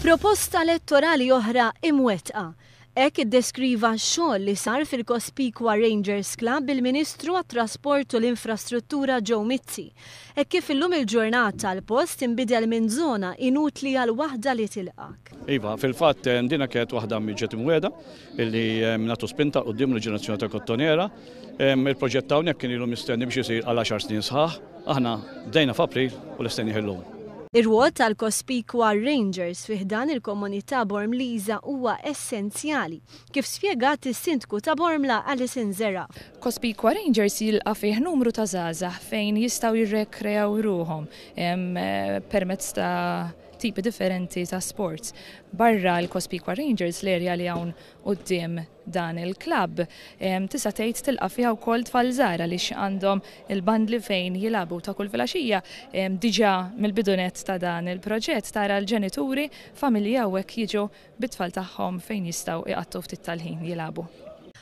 Proposta elettorali oħra imwetqa. Ek deskriva xogħol li sar fil-Kospikwa Rangers Club bil-Ministru għat-Trasport u l-Infrastruttura Joe Mizzi. Ek kif illum il-ġurnata l-post imbidel minn zona inutli għal waħda li tilqak. Iva, fil-fatt ndina eh, kiet waħda miġet imweda illi eh, minnatu spinta u dim l-ġenerazzjoni ta' kottoniera. Il-proġett unja kien ilu mistenni biex jisir għal 10 snin sħaħ, aħna dejna f'April u l-istenni ħillum. Ir-ruot tal-kospikwa Rangers fiħdan il-komunità Bormliża huwa essenzjali kif spjegat is-sindku ta' Bormla Alison Zera. Kospikwa Rangers jilqa' fih numru ta' żgħażagħ fejn jistgħu jirrekreaw ruhom eh, permezz ta' tipi differenti ta' sports. Barra l-Kospikwa Rangers l-erja li d-dim dan il-klab. Tisa' tgħid tilqa' fiha wkoll tfal żara għaliex għandhom il-bandli fejn jilabu ta' kull filgħaxija diġà mill-bidunet ta' dan il-proġett tara l-ġenituri familja hawnhekk jiġu bit-tfal tagħhom fejn jistgħu iqattu ftit tal-ħin jilabu.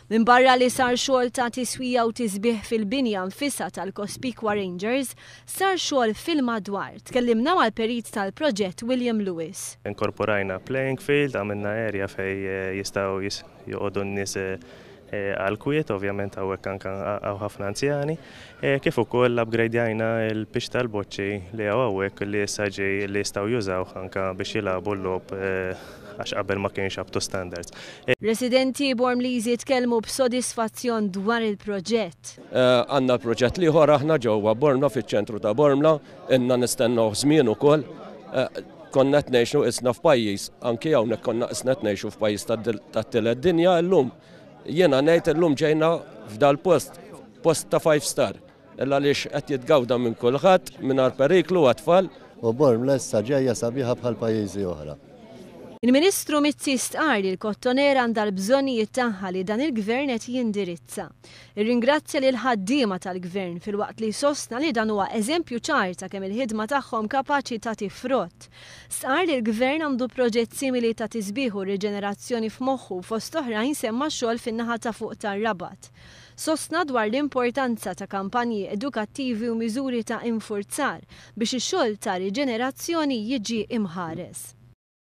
Min barra li sar xogħol ta' tiswija u tisbih fil-binja nfissa tal-Kospikwa Rangers, sar xogħol fil-madwar. Tkellimna mal perit tal-proġett William Lewis. Inkorporajna playing field, għamilna area fej eh, jistaw joqogħdu n-nies eh, Eh, għal kujiet ovvjament għawek anka għaw ħafna anzjani, eh, kif u koll l-upgrade għajna l-pix tal-boċċi li għawek li saġi li staw jużaw anka biex jilabu l-lob eh, għax qabel ma kienx up to standards. Residenti Bormlizi tkellmu b'sodisfazzjon dwar il-proġett. Għanna l proġett li ħor aħna ġewwa Bormla fiċ-ċentru ta' Bormla, inna nistennu żmien ukoll konna t-nejxu isna f'pajis, anki għawnek konna isna t-nejxu f'pajis ta' t-tile dinja l-lum Jena nejt l-lum ġejna f'dal-post, post ta' 5 star, illa lix qed jitgawda minn kulħadd, minn periklu għatfall. U bor mlessa ġejja sabiħa bħal pajizi oħra. Il-Ministru Mizzi stqar li l-kottonera għandha l-bżonijiet tagħha li dan il-gvern qed jindirizza. Irringrazzja lil ħaddiema tal-gvern fil-waqt li sostna li dan huwa eżempju ċar ta kemm il-ħidma tagħhom kapaċi ta' tifrott. Sqar li l-gvern għandu proġett simili ta' tisbiħu reġenerazzjoni f'moħħu fost oħrajn semma xogħol fin-naħa ta' fuq tar-rabat. Sostna dwar l-importanza ta' kampanji edukattivi u miżuri ta' infurzar biex ix-xogħol ta' riġenerazzjoni jiġi imħares.